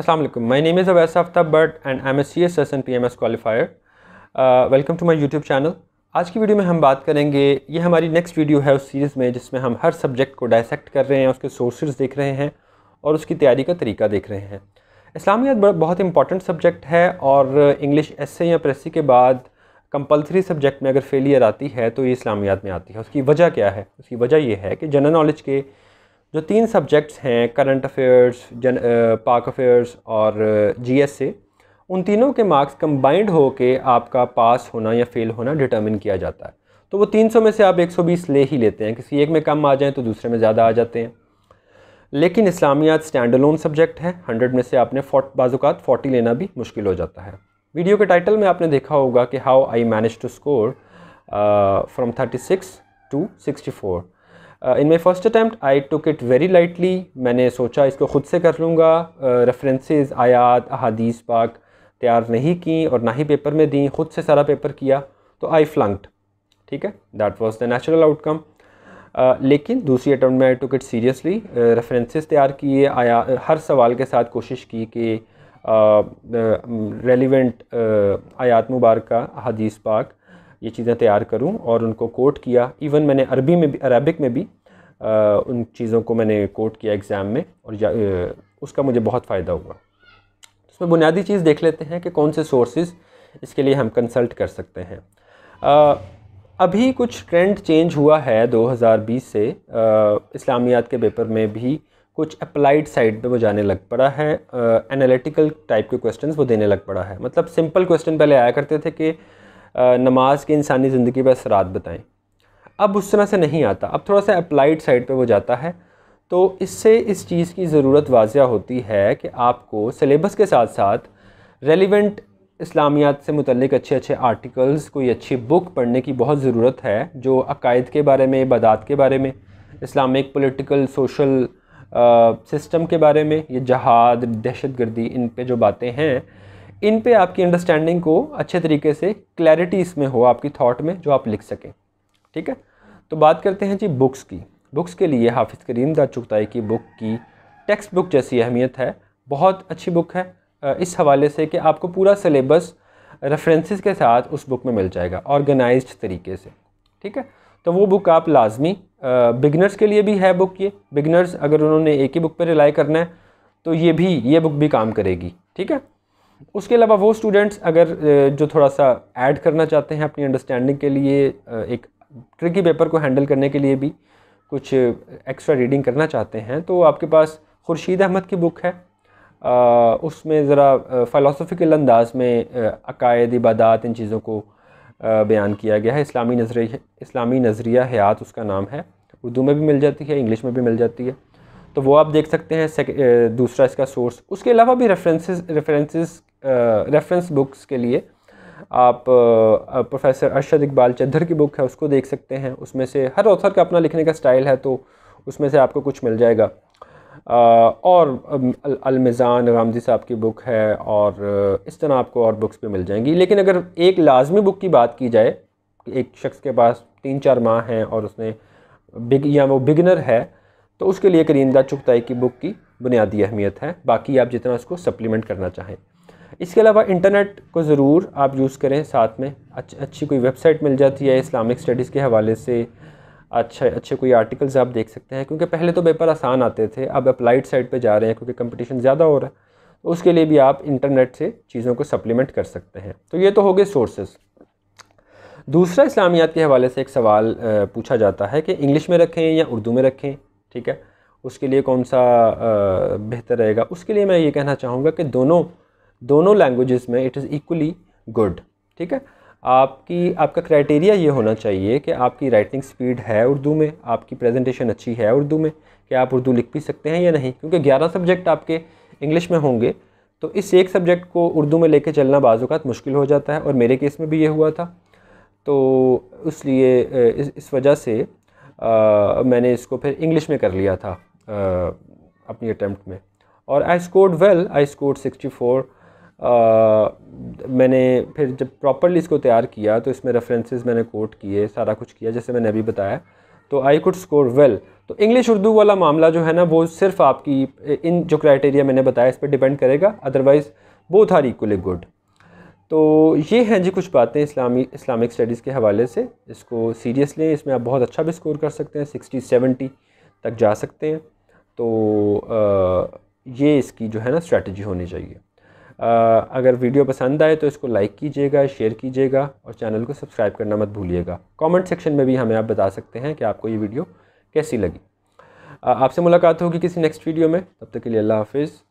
Assalamualaikum. My but and M S C S S N P M S qualifier welcome to my YouTube channel आज की video में हम बात करेंगे ये हमारी नेक्स्ट वीडियो है उस सीरीज़ में जिसमें हम हर सब्जेक्ट को डायसेक्ट कर रहे हैं उसके सोर्सेज देख रहे हैं और उसकी तैयारी का तरीका देख रहे हैं इस्लामियात बहुत इंपॉर्टेंट सब्जेक्ट है और इंग्लिश एस या प्रेसी के बाद कंपलसरी सब्जेक्ट में अगर फेलियर आती है तो ये इस्लामियात में आती है उसकी वजह क्या है उसकी वजह यह है कि जनरल नॉलेज के जो तीन सब्जेक्ट्स हैं करंट अफेयर्स जन पाक अफेयर्स और एस ए उन तीनों के मार्क्स कंबाइंड के आपका पास होना या फेल होना डिटर्मिन किया जाता है तो वो 300 में से आप 120 ले ही लेते हैं किसी एक में कम आ जाएँ तो दूसरे में ज़्यादा आ जाते हैं लेकिन इस्लामियात स्टैंड अलोन सब्जेक्ट है 100 में से आपने फोर्ट बाज़ात 40 लेना भी मुश्किल हो जाता है वीडियो के टाइटल में आपने देखा होगा कि how I manage to score from 36 to 64 in my first attempt I took it very lightly मैंने सोचा इसको ख़ुद से कर लूँगा uh, आयात अहादीस पाक तैयार नहीं की और ना ही पेपर में दी ख़ुद से सारा पेपर किया तो आई फ्लंक्ड ठीक है that was the natural outcome लेकिन दूसरी अटैम्प्ट में I took it seriously references तैयार किए आया uh, हर सवाल के साथ कोशिश की कि रेलिवेंट uh, uh, आयात मुबारक हदीस पाक ये चीज़ें तैयार करूँ और उनको कोट किया इवन मैंने अरबी में भी अरबिक में भी आ, उन चीज़ों को मैंने कोट किया एग्ज़ाम में और जा, उसका मुझे बहुत फ़ायदा हुआ उसमें तो बुनियादी चीज़ देख लेते हैं कि कौन से सोर्सेज इसके लिए हम कंसल्ट कर सकते हैं आ, अभी कुछ ट्रेंड चेंज हुआ है 2020 से इस्लामियात के पेपर में भी कुछ अप्लाइड साइड पे वो जाने लग पड़ा है एनालिटिकल टाइप के क्वेश्चंस वो देने लग पड़ा है मतलब सिंपल क्वेश्चन पहले आया करते थे कि नमाज के इंसानी ज़िंदगी पर असरात बताएं अब उस तरह से नहीं आता अब थोड़ा सा अप्लाइड साइड पे वो जाता है तो इससे इस चीज़ की ज़रूरत वाजिया होती है कि आपको सिलेबस के साथ साथ रेलिवेंट इस्लामियात से मुतलिक अच्छे अच्छे आर्टिकल्स कोई अच्छी बुक पढ़ने की बहुत ज़रूरत है जो अकायद के बारे में बदात के बारे में इस्लामिक पोलिटिकल सोशल सिस्टम के बारे में ये जहाद दहशत गर्दी इन पर जो बातें हैं इन पे आपकी अंडरस्टैंडिंग को अच्छे तरीके से क्लैरिटी इसमें हो आपकी थॉट में जो आप लिख सकें ठीक है तो बात करते हैं जी बुक्स की बुक्स के लिए हाफिज़ करीम दा चुगताई की बुक की टेक्स्ट बुक जैसी अहमियत है बहुत अच्छी बुक है इस हवाले से कि आपको पूरा सिलेबस रेफरेंसेस के साथ उस बुक में मिल जाएगा ऑर्गेनाइज तरीके से ठीक है तो वो बुक आप लाजमी बिगनर्स के लिए भी है बुक ये बिगनर्स अगर उन्होंने एक ही बुक पर रिलाई करना है तो ये भी ये बुक भी काम करेगी ठीक है उसके अलावा वो स्टूडेंट्स अगर जो थोड़ा सा ऐड करना चाहते हैं अपनी अंडरस्टैंडिंग के लिए एक ट्रिकी पेपर को हैंडल करने के लिए भी कुछ एक्स्ट्रा रीडिंग करना चाहते हैं तो आपके पास खुर्शीद अहमद की बुक है उसमें ज़रा फ़िलासफ़िकल अंदाज में अकायद इबादात इन चीज़ों को बयान किया गया है इस्लामी नजर इस्लामी नज़रिया हयात उसका नाम है उर्दू में भी मिल जाती है इंग्लिश में भी मिल जाती है तो वो आप देख सकते हैं दूसरा इसका सोर्स उसके अलावा भी रेफरेंसेस रेफरेंसेस रेफरेंस बुक्स के लिए आप प्रोफेसर अरशद इकबाल चद्दर की बुक है उसको देख सकते हैं उसमें से हर ऑथर का अपना लिखने का स्टाइल है तो उसमें से आपको कुछ मिल जाएगा आ, और अलमिज़ान रामजी साहब की बुक है और इस तरह आपको और बुक्स भी मिल जाएंगी लेकिन अगर एक लाजमी बुक की बात की जाए एक शख्स के पास तीन चार माह हैं और उसने बिग या वो बिगनर है तो उसके लिए करीमदा चुगताई की बुक की बुनियादी अहमियत है बाकी आप जितना उसको सप्लीमेंट करना चाहें इसके अलावा इंटरनेट को ज़रूर आप यूज़ करें साथ में अच्छी अच्छी कोई वेबसाइट मिल जाती है इस्लामिक स्टडीज़ के हवाले से अच्छे अच्छे कोई आर्टिकल्स आप देख सकते हैं क्योंकि पहले तो पेपर आसान आते थे अब अप्लाइड साइड पर जा रहे हैं क्योंकि कंपटीशन ज़्यादा हो रहा है तो उसके लिए भी आप इंटरनेट से चीज़ों को सप्लीमेंट कर सकते हैं तो ये तो हो गए सोर्सेज दूसरा इस्लामियात के हवाले से एक सवाल पूछा जाता है कि इंग्लिश में रखें या उर्दू में रखें ठीक है उसके लिए कौन सा बेहतर रहेगा उसके लिए मैं ये कहना चाहूँगा कि दोनों दोनों लैंग्वेजेस में इट इज़ इक्वली गुड ठीक है आपकी आपका क्राइटेरिया ये होना चाहिए कि आपकी राइटिंग स्पीड है उर्दू में आपकी प्रेजेंटेशन अच्छी है उर्दू में कि आप उर्दू लिख भी सकते हैं या नहीं क्योंकि ग्यारह सब्जेक्ट आपके इंग्लिश में होंगे तो इस एक सब्जेक्ट को उर्दू में लेके चलना बाज़ात मुश्किल हो जाता है और मेरे केस में भी ये हुआ था तो इसलिए इस, इस वजह से आ, मैंने इसको फिर इंग्लिश में कर लिया था आ, अपनी अटैम्प्ट में और I scored well I scored sixty four मैंने फिर जब प्रॉपरली इसको तैयार किया तो इसमें रेफरेंसेस मैंने कोट किए सारा कुछ किया जैसे मैंने अभी बताया तो आई कुड स्कोर वेल तो इंग्लिश उर्दू वाला मामला जो है ना वो सिर्फ आपकी इन जो क्राइटेरिया मैंने बताया इस पर डिपेंड करेगा otherwise both are equally good तो ये हैं जी कुछ बातें इस्लामी इस्लामिक स्टडीज़ के हवाले से इसको सीरियस लें इसमें आप बहुत अच्छा भी स्कोर कर सकते हैं सिक्सटी सेवेंटी तक जा सकते हैं तो आ, ये इसकी जो है ना स्ट्रेटजी होनी चाहिए अगर वीडियो पसंद आए तो इसको लाइक कीजिएगा शेयर कीजिएगा और चैनल को सब्सक्राइब करना मत भूलिएगा कमेंट सेक्शन में भी हमें आप बता सकते हैं कि आपको ये वीडियो कैसी लगी आपसे मुलाकात होगी किसी नेक्स्ट वीडियो में तब तक के लिए अल्लाह हाफिज़